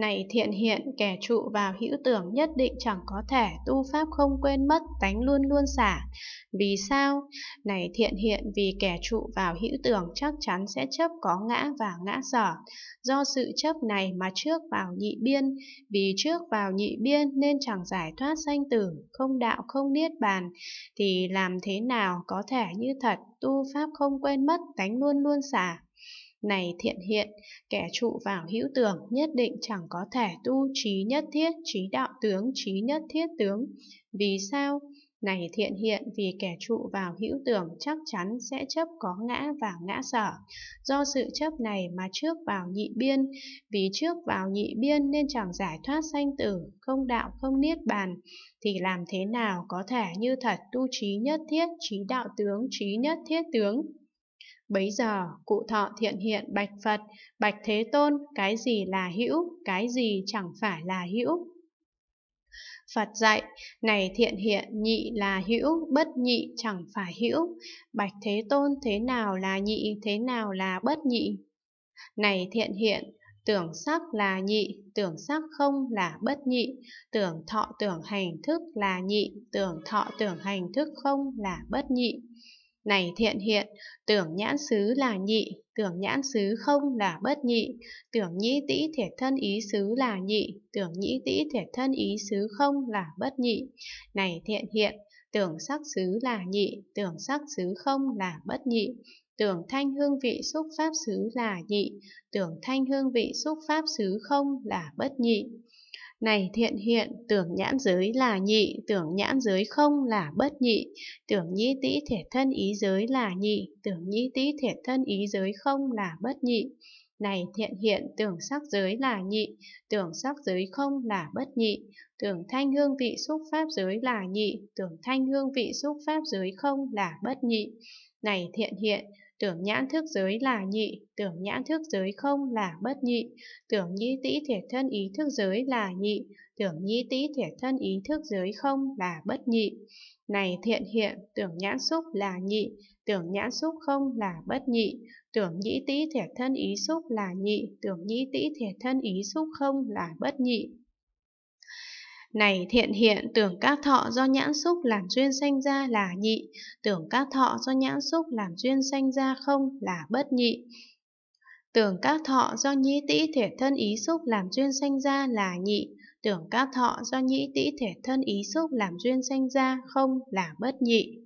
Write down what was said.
Này thiện hiện, kẻ trụ vào hữu tưởng nhất định chẳng có thể, tu pháp không quên mất, tánh luôn luôn xả. Vì sao? Này thiện hiện, vì kẻ trụ vào hữu tưởng chắc chắn sẽ chấp có ngã và ngã sở. Do sự chấp này mà trước vào nhị biên, vì trước vào nhị biên nên chẳng giải thoát sanh tử, không đạo không niết bàn, thì làm thế nào có thể như thật, tu pháp không quên mất, tánh luôn luôn xả. Này thiện hiện, kẻ trụ vào hữu tưởng nhất định chẳng có thể tu trí nhất thiết, trí đạo tướng, trí nhất thiết tướng. Vì sao? Này thiện hiện vì kẻ trụ vào hữu tưởng chắc chắn sẽ chấp có ngã và ngã sở. Do sự chấp này mà trước vào nhị biên, vì trước vào nhị biên nên chẳng giải thoát sanh tử, không đạo không niết bàn, thì làm thế nào có thể như thật tu trí nhất thiết, trí đạo tướng, trí nhất thiết tướng. Bấy giờ, cụ thọ thiện hiện bạch Phật, bạch Thế Tôn, cái gì là hữu, cái gì chẳng phải là hữu. Phật dạy, này thiện hiện nhị là hữu, bất nhị chẳng phải hữu. Bạch Thế Tôn thế nào là nhị, thế nào là bất nhị? Này thiện hiện, tưởng sắc là nhị, tưởng sắc không là bất nhị, tưởng thọ tưởng hành thức là nhị, tưởng thọ tưởng hành thức không là bất nhị. Này thiện hiện, tưởng nhãn xứ là nhị, tưởng nhãn xứ không là bất nhị, tưởng nhĩ tĩ thể thân ý xứ là nhị, tưởng nhĩ tĩ thể thân ý xứ không là bất nhị. Này thiện hiện, tưởng sắc xứ là nhị, tưởng sắc xứ không là bất nhị, tưởng thanh hương vị xúc pháp xứ là nhị, tưởng thanh hương vị xúc pháp xứ không là bất nhị. Này thiện hiện, tưởng nhãn giới là nhị, tưởng nhãn giới không là bất nhị, tưởng nhĩ tĩ thể thân ý giới là nhị, tưởng nhĩ tĩ thể thân ý giới không là bất nhị. Này thiện hiện, tưởng sắc giới là nhị, tưởng sắc giới không là bất nhị, tưởng thanh hương vị xúc pháp giới là nhị, tưởng thanh hương vị xúc pháp giới không là bất nhị. Này thiện hiện, tưởng nhãn thức giới là nhị, tưởng nhãn thức giới không là bất nhị, tưởng nhĩ tỷ thể thân ý thức giới là nhị, tưởng nhĩ tỷ thể thân ý thức giới không là bất nhị. Này thiện hiện, tưởng nhãn xúc là nhị, tưởng nhãn xúc không là bất nhị, tưởng nhĩ tỷ thể thân ý xúc là nhị, tưởng nhĩ tỷ thể thân ý xúc không là bất nhị. Này thiện hiện tưởng các thọ do nhãn xúc làm duyên sanh ra là nhị, tưởng các thọ do nhãn xúc làm duyên sanh ra không là bất nhị. Tưởng các thọ do nhĩ tĩ thể thân ý xúc làm duyên sanh ra là nhị, tưởng các thọ do nhĩ tĩ thể thân ý xúc làm duyên sanh ra không là bất nhị.